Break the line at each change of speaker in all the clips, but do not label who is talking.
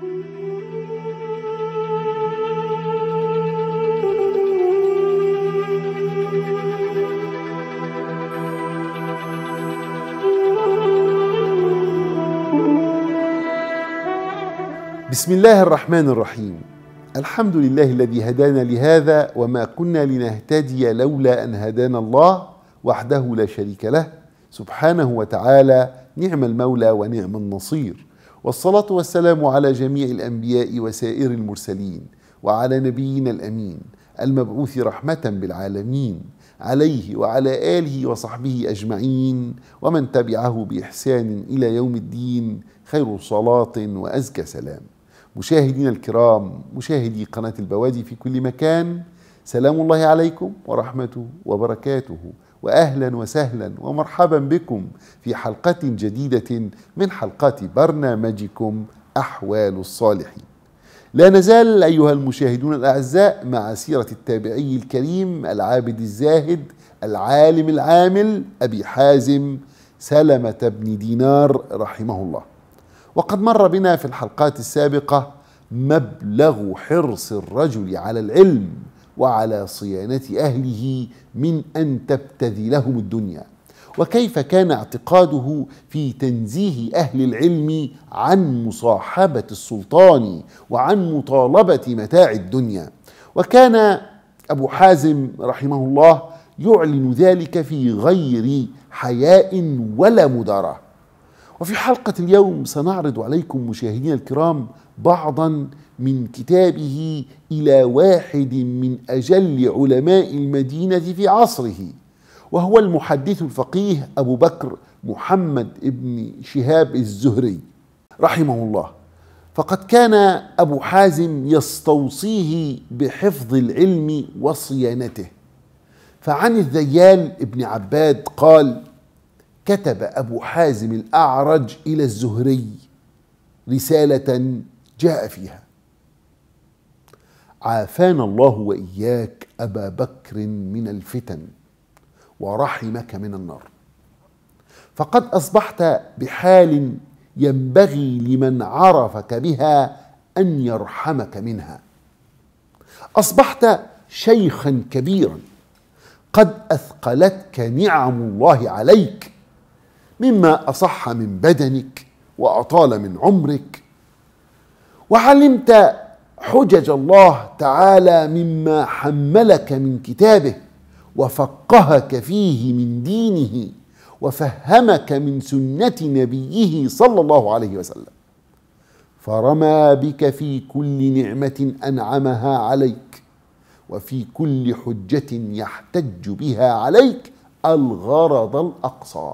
بسم الله الرحمن الرحيم الحمد لله الذي هدانا لهذا وما كنا لنهتدي لولا ان هدانا الله وحده لا شريك له سبحانه وتعالى نعم المولى ونعم النصير والصلاة والسلام على جميع الأنبياء وسائر المرسلين وعلى نبينا الأمين المبعوث رحمة بالعالمين عليه وعلى آله وصحبه أجمعين ومن تبعه بإحسان إلى يوم الدين خير صلاة وأزكى سلام مشاهدينا الكرام مشاهدي قناة البوادي في كل مكان سلام الله عليكم ورحمته وبركاته واهلا وسهلا ومرحبا بكم في حلقه جديده من حلقات برنامجكم احوال الصالحين. لا نزال ايها المشاهدون الاعزاء مع سيره التابعي الكريم العابد الزاهد العالم العامل ابي حازم سلمه بن دينار رحمه الله. وقد مر بنا في الحلقات السابقه مبلغ حرص الرجل على العلم وعلى صيانة أهله من أن تبتذي لهم الدنيا وكيف كان اعتقاده في تنزيه أهل العلم عن مصاحبة السلطان وعن مطالبة متاع الدنيا وكان أبو حازم رحمه الله يعلن ذلك في غير حياء ولا مداراه وفي حلقة اليوم سنعرض عليكم مشاهدينا الكرام بعضا من كتابه إلى واحد من أجل علماء المدينة في عصره وهو المحدث الفقيه أبو بكر محمد بن شهاب الزهري رحمه الله فقد كان أبو حازم يستوصيه بحفظ العلم وصيانته فعن الذيال ابن عباد قال كتب أبو حازم الأعرج إلى الزهري رسالة جاء فيها عافانا الله واياك ابا بكر من الفتن ورحمك من النار فقد اصبحت بحال ينبغي لمن عرفك بها ان يرحمك منها اصبحت شيخا كبيرا قد اثقلتك نعم الله عليك مما اصح من بدنك واطال من عمرك وعلمت حجج الله تعالى مما حملك من كتابه وفقهك فيه من دينه وفهمك من سنه نبيه صلى الله عليه وسلم فرمى بك في كل نعمه انعمها عليك وفي كل حجه يحتج بها عليك الغرض الاقصى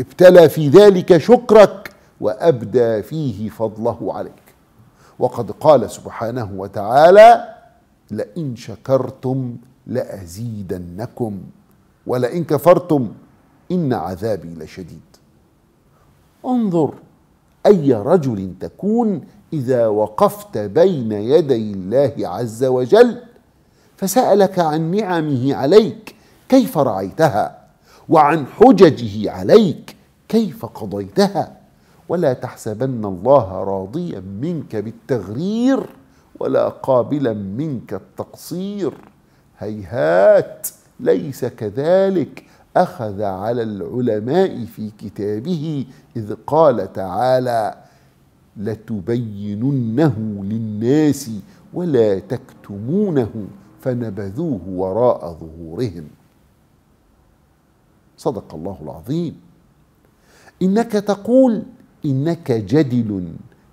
ابتلى في ذلك شكرك وابدى فيه فضله عليك وقد قال سبحانه وتعالى لئن شكرتم لأزيدنكم ولئن كفرتم إن عذابي لشديد انظر أي رجل تكون إذا وقفت بين يدي الله عز وجل فسألك عن نعمه عليك كيف رعيتها وعن حججه عليك كيف قضيتها ولا تحسبن الله راضيا منك بالتغرير ولا قابلا منك التقصير هيهات ليس كذلك اخذ على العلماء في كتابه اذ قال تعالى لتبيننه للناس ولا تكتمونه فنبذوه وراء ظهورهم صدق الله العظيم انك تقول انك جدل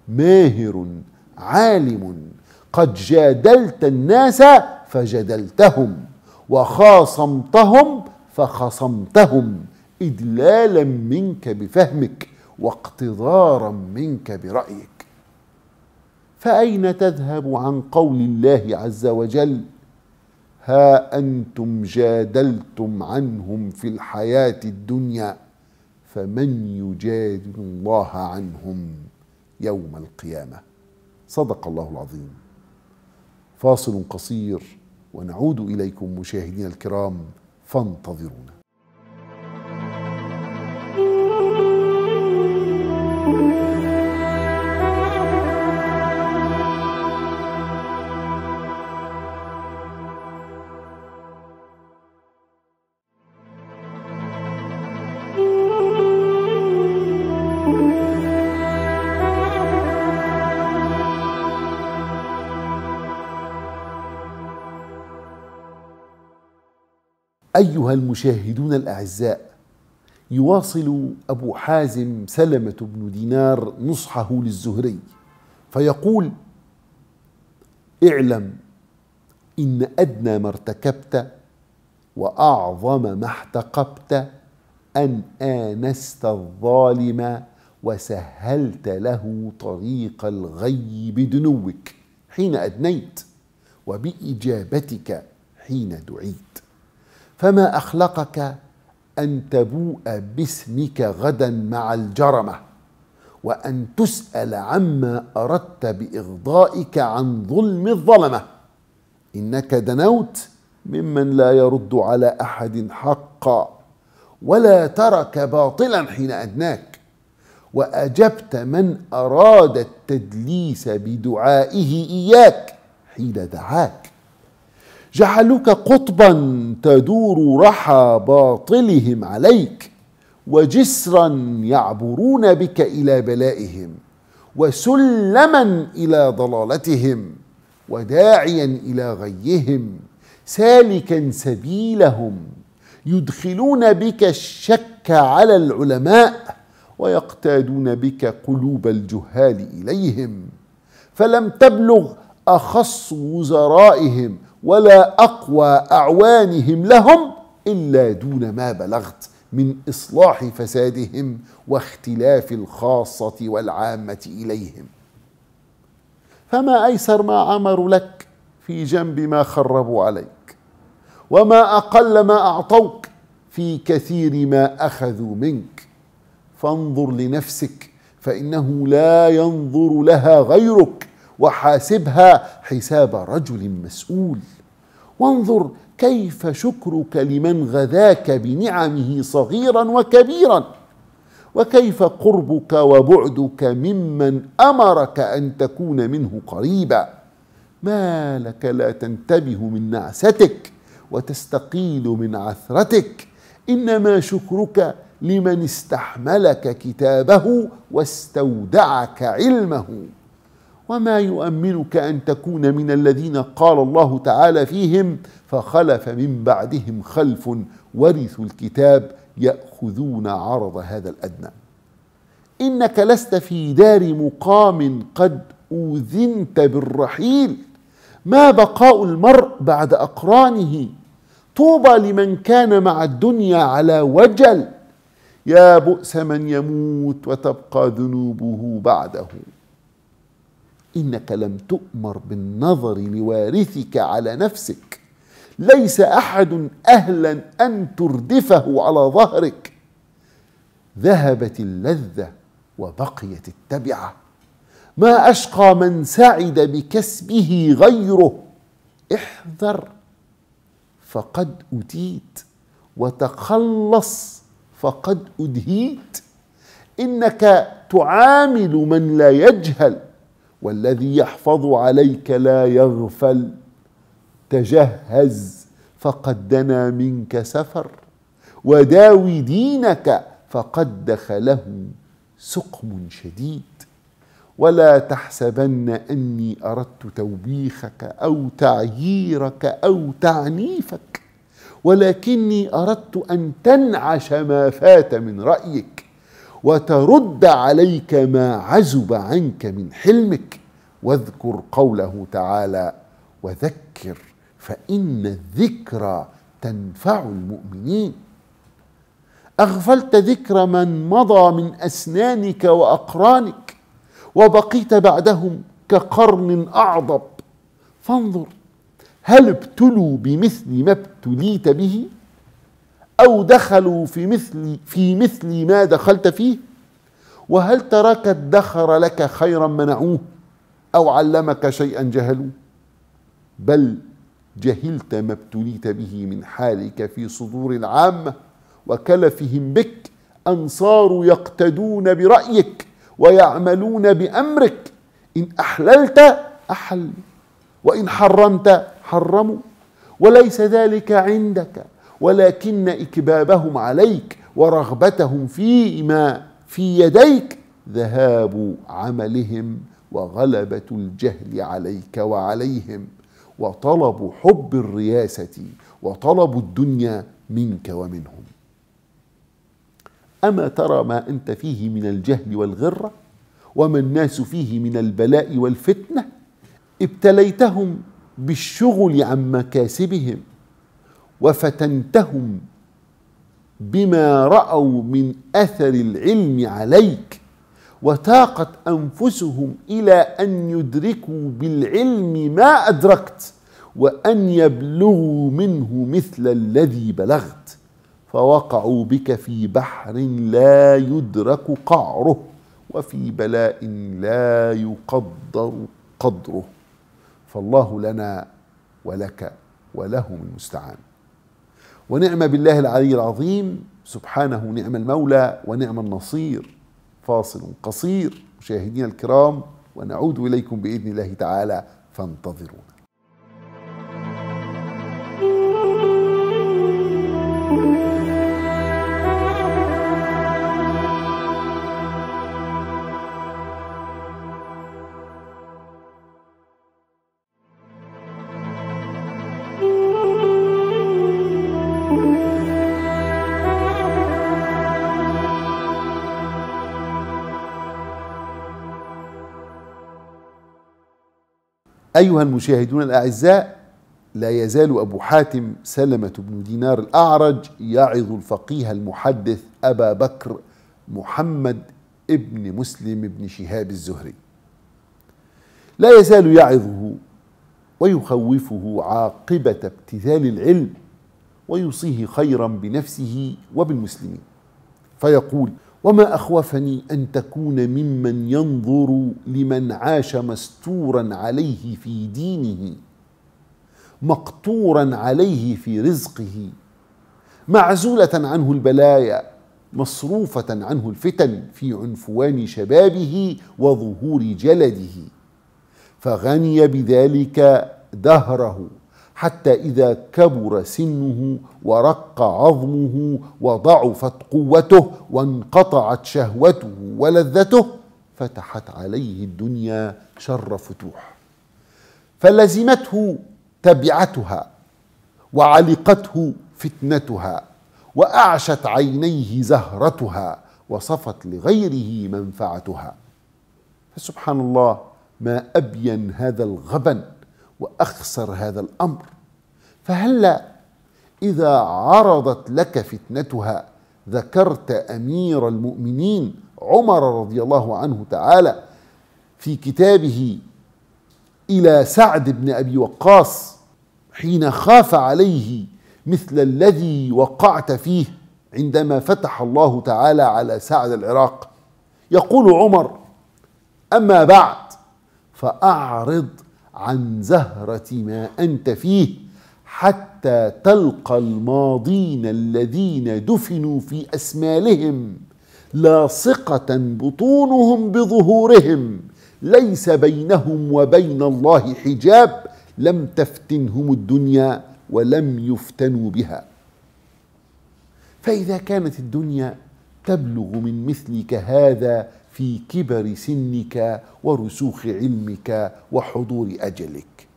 ماهر عالم قد جادلت الناس فجدلتهم وخاصمتهم فخصمتهم ادلالا منك بفهمك واقتضارا منك برايك فاين تذهب عن قول الله عز وجل ها انتم جادلتم عنهم في الحياه الدنيا فمن يجادل الله عنهم يوم القيامه صدق الله العظيم فاصل قصير ونعود اليكم مشاهدينا الكرام فانتظرونا أيها المشاهدون الأعزاء يواصل أبو حازم سلمة بن دينار نصحه للزهري فيقول اعلم إن أدنى ما ارتكبت وأعظم ما احتقبت أن آنست الظالم وسهلت له طريق الغي بدنوك حين أدنيت وبإجابتك حين دعيت فما اخلقك ان تبوء باسمك غدا مع الجرمه وان تسال عما اردت باغضائك عن ظلم الظلمه انك دنوت ممن لا يرد على احد حقا ولا ترك باطلا حين ادناك واجبت من اراد التدليس بدعائه اياك حين دعاك جعلوك قطبا تدور رحى باطلهم عليك وجسرا يعبرون بك الى بلائهم وسلما الى ضلالتهم وداعيا الى غيهم سالكا سبيلهم يدخلون بك الشك على العلماء ويقتادون بك قلوب الجهال اليهم فلم تبلغ اخص وزرائهم ولا اقوى اعوانهم لهم الا دون ما بلغت من اصلاح فسادهم واختلاف الخاصه والعامه اليهم فما ايسر ما عمروا لك في جنب ما خربوا عليك وما اقل ما اعطوك في كثير ما اخذوا منك فانظر لنفسك فانه لا ينظر لها غيرك وحاسبها حساب رجل مسؤول وانظر كيف شكرك لمن غذاك بنعمه صغيرا وكبيرا وكيف قربك وبعدك ممن امرك ان تكون منه قريبا ما لك لا تنتبه من نعستك وتستقيل من عثرتك انما شكرك لمن استحملك كتابه واستودعك علمه وما يؤمنك ان تكون من الذين قال الله تعالى فيهم فخلف من بعدهم خلف ورثوا الكتاب ياخذون عرض هذا الادنى انك لست في دار مقام قد اوذنت بالرحيل ما بقاء المرء بعد اقرانه طوبى لمن كان مع الدنيا على وجل يا بؤس من يموت وتبقى ذنوبه بعده إنك لم تؤمر بالنظر لوارثك على نفسك ليس أحد أهلا أن تردفه على ظهرك ذهبت اللذة وبقيت التبعة ما أشقى من سعد بكسبه غيره احذر فقد أتيت وتخلص فقد أدهيت إنك تعامل من لا يجهل والذي يحفظ عليك لا يغفل تجهز فقد دنا منك سفر وداوي دينك فقد دخله سقم شديد ولا تحسبن اني اردت توبيخك او تعييرك او تعنيفك ولكني اردت ان تنعش ما فات من رايك وترد عليك ما عزب عنك من حلمك واذكر قوله تعالى وذكر فان الذكرى تنفع المؤمنين اغفلت ذكر من مضى من اسنانك واقرانك وبقيت بعدهم كقرن اعضب فانظر هل ابتلوا بمثل ما ابتليت به أو دخلوا في مثل في مثل ما دخلت فيه وهل تراك ادخر لك خيرا منعوه أو علمك شيئا جهلوه بل جهلت ما ابتليت به من حالك في صدور العامة وكلفهم بك أن صاروا يقتدون برأيك ويعملون بأمرك إن أحللت أحل وإن حرمت حرموا وليس ذلك عندك ولكن إكبابهم عليك ورغبتهم فيما في يديك ذهاب عملهم وغلبة الجهل عليك وعليهم وطلب حب الرياسة وطلب الدنيا منك ومنهم أما ترى ما أنت فيه من الجهل والغرة وما الناس فيه من البلاء والفتنة ابتليتهم بالشغل عن مكاسبهم وفتنتهم بما راوا من اثر العلم عليك وتاقت انفسهم الى ان يدركوا بالعلم ما ادركت وان يبلغوا منه مثل الذي بلغت فوقعوا بك في بحر لا يدرك قعره وفي بلاء لا يقدر قدره فالله لنا ولك وله المستعان ونعم بالله العلي العظيم سبحانه نعم المولى ونعم النصير فاصل قصير مشاهدينا الكرام ونعود اليكم باذن الله تعالى فانتظرونا أيها المشاهدون الأعزاء لا يزال أبو حاتم سلمة بن دينار الأعرج يعظ الفقيه المحدث أبا بكر محمد ابن مسلم بن شهاب الزهري لا يزال يعظه ويخوفه عاقبة ابتذال العلم ويوصيه خيرا بنفسه وبالمسلمين فيقول وما اخوفني ان تكون ممن ينظر لمن عاش مستورا عليه في دينه مقطورا عليه في رزقه معزوله عنه البلايا مصروفه عنه الفتن في عنفوان شبابه وظهور جلده فغني بذلك دهره حتى إذا كبر سنه ورق عظمه وضعفت قوته وانقطعت شهوته ولذته فتحت عليه الدنيا شر فتوح فلزمته تبعتها وعلقته فتنتها واعشت عينيه زهرتها وصفت لغيره منفعتها فسبحان الله ما ابين هذا الغبن واخسر هذا الامر فهلا اذا عرضت لك فتنتها ذكرت امير المؤمنين عمر رضي الله عنه تعالى في كتابه الى سعد بن ابي وقاص حين خاف عليه مثل الذي وقعت فيه عندما فتح الله تعالى على سعد العراق يقول عمر اما بعد فاعرض عن زهرة ما أنت فيه حتى تلقى الماضين الذين دفنوا في أسمالهم لاصقة بطونهم بظهورهم ليس بينهم وبين الله حجاب لم تفتنهم الدنيا ولم يفتنوا بها فإذا كانت الدنيا تبلغ من مثلك هذا في كبر سنك ورسوخ علمك وحضور اجلك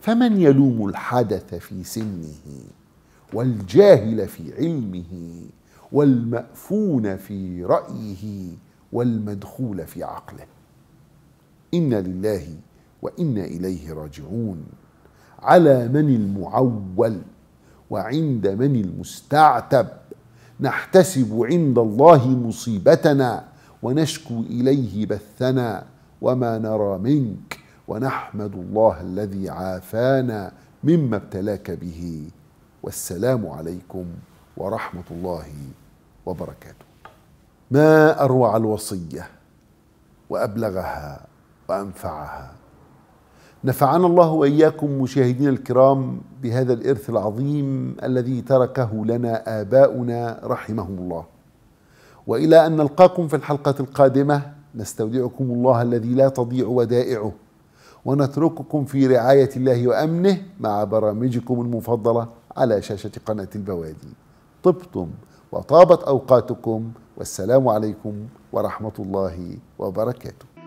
فمن يلوم الحدث في سنه والجاهل في علمه والمافون في رايه والمدخول في عقله انا لله وانا اليه راجعون على من المعول وعند من المستعتب نحتسب عند الله مصيبتنا ونشكو إليه بثنا وما نرى منك ونحمد الله الذي عافانا مما ابتلاك به والسلام عليكم ورحمة الله وبركاته ما أروع الوصية وأبلغها وأنفعها نفعنا الله وإياكم مشاهدينا الكرام بهذا الإرث العظيم الذي تركه لنا آباؤنا رحمهم الله والى ان نلقاكم في الحلقه القادمه نستودعكم الله الذي لا تضيع ودائعه ونترككم في رعايه الله وامنه مع برامجكم المفضله على شاشه قناه البوادي طبتم وطابت اوقاتكم والسلام عليكم ورحمه الله وبركاته